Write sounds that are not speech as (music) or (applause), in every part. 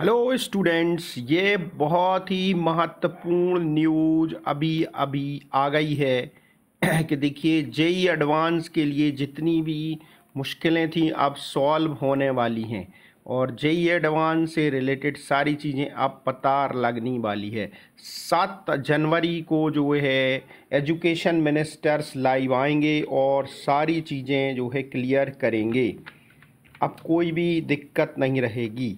hello students ये बहुत ही महत्वपूर्ण न्यूज अभी अभी आ गई है (clears throat) कि देखिए जेई एडवांस के लिए जितनी भी मुश्किलें थी अब सॉल्व होने वाली हैं और जेई एडवांस से रिलेटेड सारी चीज़ें अब पतार लगनी वाली है सात जनवरी को जो है एजुकेशन मिनिस्टर्स लाइव आएंगे और सारी चीज़ें जो है क्लियर करेंगे अब कोई भी दिक्कत नहीं रहेगी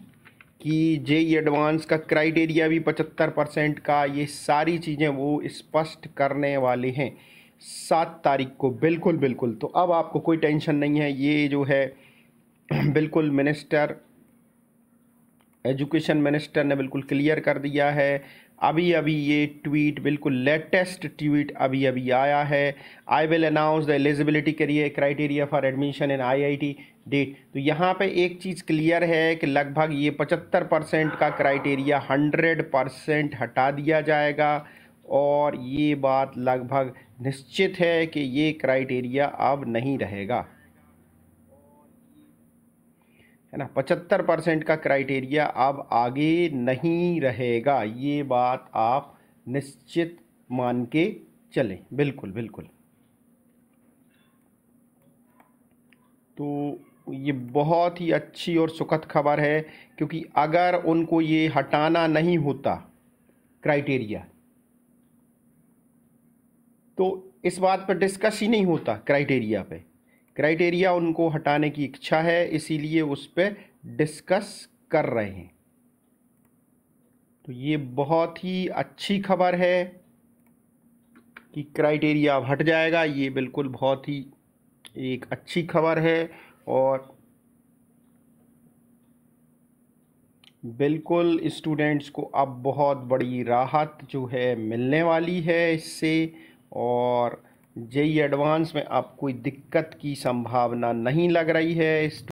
कि जे एडवांस का क्राइटेरिया भी पचहत्तर परसेंट का ये सारी चीज़ें वो स्पष्ट करने वाले हैं सात तारीख को बिल्कुल बिल्कुल तो अब आपको कोई टेंशन नहीं है ये जो है (clears throat) बिल्कुल मिनिस्टर एजुकेशन मिनिस्टर ने बिल्कुल क्लियर कर दिया है अभी अभी ये ट्वीट बिल्कुल लेटेस्ट ट्वीट अभी अभी आया है I will announce the eligibility करिए criteria for admission in IIT date तो यहाँ पे एक चीज़ क्लियर है कि लगभग ये 75 परसेंट का क्राइटेरिया 100 परसेंट हटा दिया जाएगा और ये बात लगभग निश्चित है कि ये क्राइटेरिया अब नहीं रहेगा है ना पचहत्तर परसेंट का क्राइटेरिया अब आगे नहीं रहेगा ये बात आप निश्चित मान के चलें बिल्कुल बिल्कुल तो ये बहुत ही अच्छी और सुखद खबर है क्योंकि अगर उनको ये हटाना नहीं होता क्राइटेरिया तो इस बात पर डिस्कस ही नहीं होता क्राइटेरिया पे क्राइटेरिया उनको हटाने की इच्छा है इसीलिए उस पर डिस्कस कर रहे हैं तो ये बहुत ही अच्छी खबर है कि क्राइटेरिया अब हट जाएगा ये बिल्कुल बहुत ही एक अच्छी खबर है और बिल्कुल स्टूडेंट्स को अब बहुत बड़ी राहत जो है मिलने वाली है इससे और जेई एडवांस में आप कोई दिक्कत की संभावना नहीं लग रही है